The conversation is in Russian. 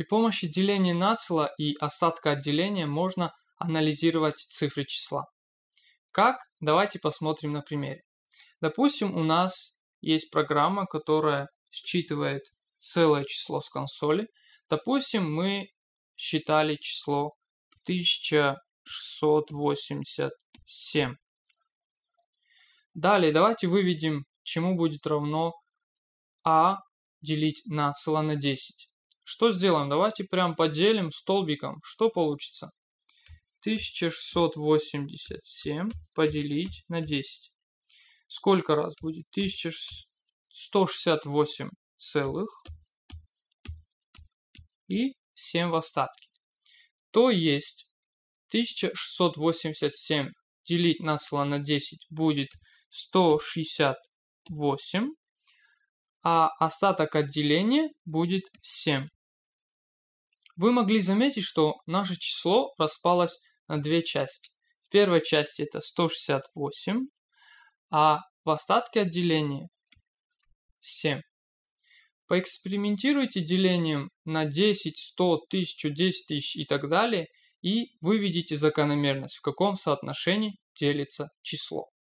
При помощи деления нацело и остатка от деления можно анализировать цифры числа. Как? Давайте посмотрим на примере. Допустим, у нас есть программа, которая считывает целое число с консоли. Допустим, мы считали число 1687. Далее давайте выведем, чему будет равно а делить нацело на 10. Что сделаем? Давайте прям поделим столбиком. Что получится? 1687 поделить на 10. Сколько раз будет? 1168 целых и 7 в остатке. То есть 1687 делить насло на 10 будет 168, а остаток отделения будет 7. Вы могли заметить, что наше число распалось на две части. В первой части это 168, а в остатке отделения 7. Поэкспериментируйте делением на 10, 100, 1000, 10 тысяч и так далее, и выведите закономерность, в каком соотношении делится число.